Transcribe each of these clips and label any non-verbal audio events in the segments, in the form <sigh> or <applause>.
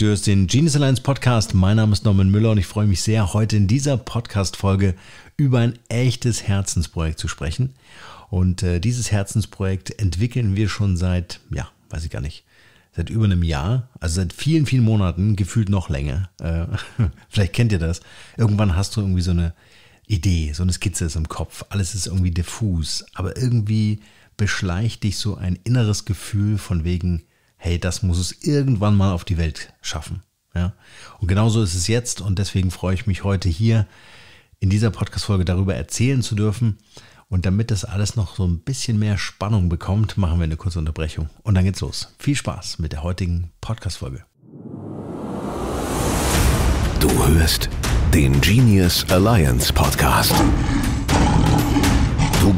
Du hörst den Genius Alliance Podcast. Mein Name ist Norman Müller und ich freue mich sehr, heute in dieser Podcast-Folge über ein echtes Herzensprojekt zu sprechen. Und äh, dieses Herzensprojekt entwickeln wir schon seit, ja, weiß ich gar nicht, seit über einem Jahr, also seit vielen, vielen Monaten, gefühlt noch länger. Äh, <laughs> vielleicht kennt ihr das. Irgendwann hast du irgendwie so eine Idee, so eine Skizze ist im Kopf. Alles ist irgendwie diffus, aber irgendwie beschleicht dich so ein inneres Gefühl von wegen, hey, das muss es irgendwann mal auf die Welt schaffen. Ja? Und genauso ist es jetzt und deswegen freue ich mich heute hier in dieser Podcast-Folge darüber erzählen zu dürfen. Und damit das alles noch so ein bisschen mehr Spannung bekommt, machen wir eine kurze Unterbrechung und dann geht's los. Viel Spaß mit der heutigen Podcast-Folge. Du hörst den Genius Alliance Podcast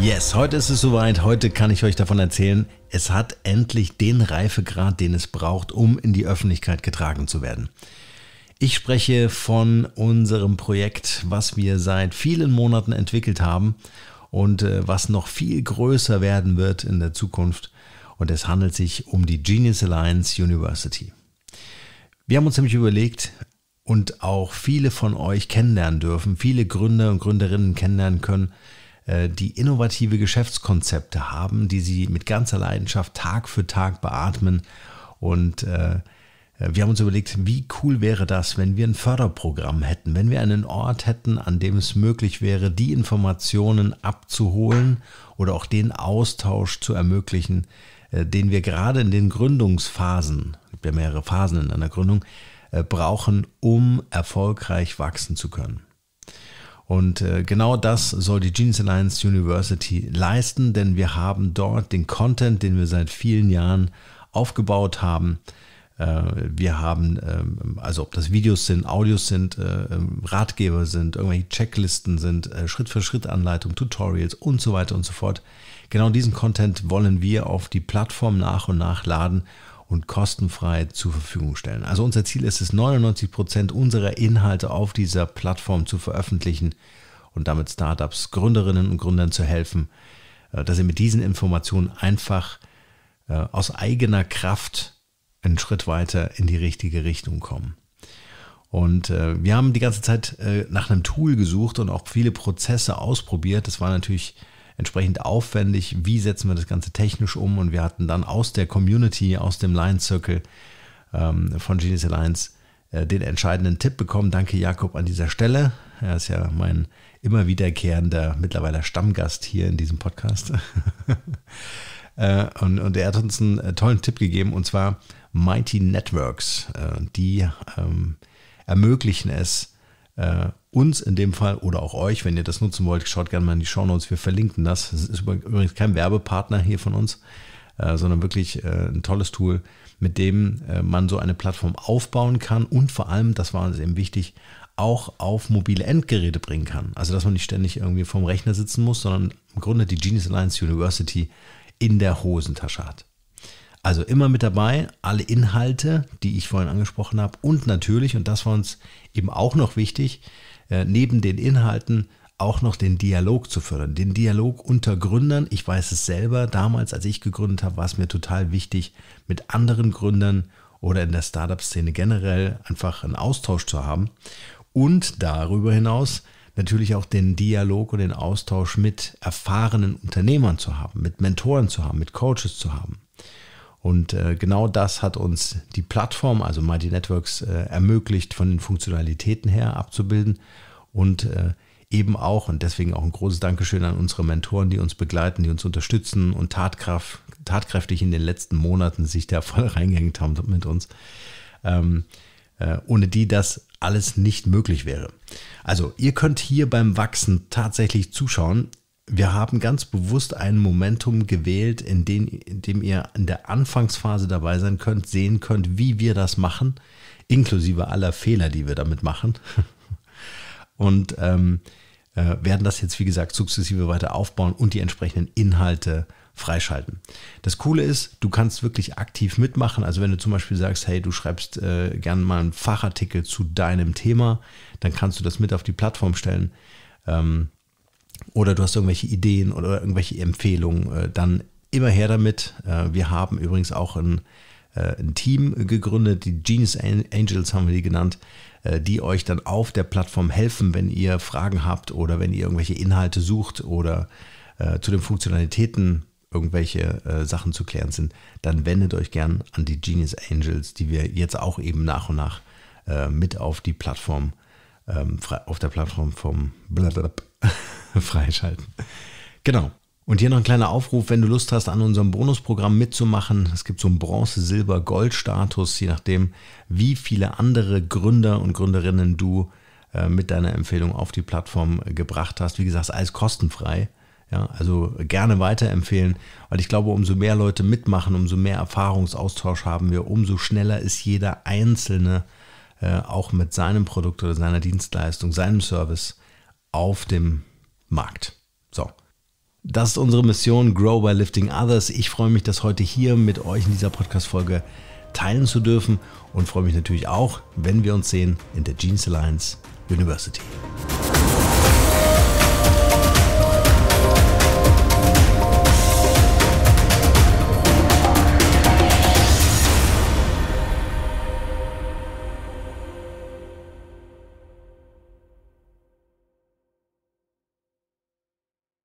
Yes, heute ist es soweit. Heute kann ich euch davon erzählen, es hat endlich den Reifegrad, den es braucht, um in die Öffentlichkeit getragen zu werden. Ich spreche von unserem Projekt, was wir seit vielen Monaten entwickelt haben und äh, was noch viel größer werden wird in der Zukunft. Und es handelt sich um die Genius Alliance University. Wir haben uns nämlich überlegt, und auch viele von euch kennenlernen dürfen, viele Gründer und Gründerinnen kennenlernen können, äh, die innovative Geschäftskonzepte haben, die sie mit ganzer Leidenschaft Tag für Tag beatmen. Und äh, äh, wir haben uns überlegt, wie cool wäre das, wenn wir ein Förderprogramm hätten, wenn wir einen Ort hätten, an dem es möglich wäre, die Informationen abzuholen oder auch den Austausch zu ermöglichen, den wir gerade in den Gründungsphasen, es mehrere Phasen in einer Gründung, brauchen, um erfolgreich wachsen zu können. Und äh, genau das soll die Genius Alliance University leisten, denn wir haben dort den Content, den wir seit vielen Jahren aufgebaut haben. Äh, wir haben, ähm, also ob das Videos sind, Audios sind, äh, ähm, Ratgeber sind, irgendwelche Checklisten sind, schritt äh, für schritt Anleitung, Tutorials und so weiter und so fort. Genau diesen Content wollen wir auf die Plattform nach und nach laden und kostenfrei zur Verfügung stellen. Also unser Ziel ist es, 99% Prozent unserer Inhalte auf dieser Plattform zu veröffentlichen und damit Startups, Gründerinnen und Gründern zu helfen, äh, dass sie mit diesen Informationen einfach äh, aus eigener Kraft einen Schritt weiter in die richtige Richtung kommen. Und äh, wir haben die ganze Zeit nach einem Tool gesucht und auch viele Prozesse ausprobiert. Das war natürlich entsprechend aufwendig, wie setzen wir das Ganze technisch um. Und wir hatten dann aus der Community, aus dem Lion Circle ähm, von Genius Alliance äh, den entscheidenden Tipp bekommen. Danke Jakob an dieser Stelle. Er ist ja mein immer wiederkehrender, mittlerweile Stammgast hier in diesem Podcast. <laughs> Äh, und, und er hat uns einen äh, tollen Tipp gegeben, und zwar Mighty Networks. Äh, die ähm, ermöglichen es, äh, uns in dem Fall oder auch euch, wenn ihr das nutzen wollt, schaut gerne mal in die Show Notes. wir verlinken das. Das ist übrigens kein Werbepartner hier von uns, äh, sondern wirklich äh, ein tolles Tool, mit dem äh, man so eine Plattform aufbauen kann und vor allem, das war uns eben wichtig, auch auf mobile Endgeräte bringen kann. Also dass man nicht ständig irgendwie vorm Rechner sitzen muss, sondern im Grunde die Genius Alliance University in der Hosentasche hat. Also immer mit dabei, alle Inhalte, die ich vorhin angesprochen habe und natürlich, und das war uns eben auch noch wichtig, äh, neben den Inhalten auch noch den Dialog zu fördern. Den Dialog unter Gründern, ich weiß es selber, damals, als ich gegründet habe, war es mir total wichtig, mit anderen Gründern oder in der Startup-Szene generell einfach einen Austausch zu haben und darüber hinaus natürlich auch den Dialog und den Austausch mit erfahrenen Unternehmern zu haben, mit Mentoren zu haben, mit Coaches zu haben. Und äh, genau das hat uns die Plattform, also Mighty Networks, äh, ermöglicht, von den Funktionalitäten her abzubilden und äh, eben auch, und deswegen auch ein großes Dankeschön an unsere Mentoren, die uns begleiten, die uns unterstützen und tatkraft, tatkräftig in den letzten Monaten sich da voll reingehängt haben mit uns. Ähm, äh, ohne die das alles nicht möglich wäre. Also ihr könnt hier beim Wachsen tatsächlich zuschauen wir haben ganz bewusst ein Momentum gewählt, in dem, in dem ihr in der Anfangsphase dabei sein könnt, sehen könnt, wie wir das machen, inklusive aller Fehler, die wir damit machen. <laughs> Und ähm, äh, werden das jetzt, wie gesagt, sukzessive weiter aufbauen und die entsprechenden Inhalte freischalten. Das Coole ist, du kannst wirklich aktiv mitmachen. Also wenn du zum Beispiel sagst, hey, du schreibst äh, gerne mal einen Fachartikel zu deinem Thema, dann kannst du das mit auf die Plattform stellen. Ähm, oder du hast irgendwelche Ideen oder irgendwelche Empfehlungen, äh, dann immer her damit. Äh, wir haben übrigens auch ein, äh, ein Team gegründet, die Genius Angels haben wir die genannt, die euch dann auf der Plattform helfen, wenn ihr Fragen habt oder wenn ihr irgendwelche Inhalte sucht oder zu den Funktionalitäten irgendwelche Sachen zu klären sind, dann wendet euch gern an die Genius Angels, die wir jetzt auch eben nach und nach mit auf die Plattform, ähm, auf der Plattform vom Blablabla <laughs> freischalten. Genau. Und hier noch ein kleiner Aufruf, wenn du Lust hast, an unserem Bonusprogramm mitzumachen. Es gibt so einen Bronze-, Silber-, Gold-Status, je nachdem, wie viele andere Gründer und Gründerinnen du äh, mit deiner Empfehlung auf die Plattform gebracht hast. Wie gesagt, alles kostenfrei. Ja, also gerne weiterempfehlen, weil ich glaube, umso mehr Leute mitmachen, umso mehr Erfahrungsaustausch haben wir, umso schneller ist jeder Einzelne äh, auch mit seinem Produkt oder seiner Dienstleistung, seinem Service auf dem Markt. So. Das ist unsere Mission Grow by Lifting Others. Ich freue mich, das heute hier mit euch in dieser Podcast-Folge teilen zu dürfen und freue mich natürlich auch, wenn wir uns sehen in der Jeans Alliance University.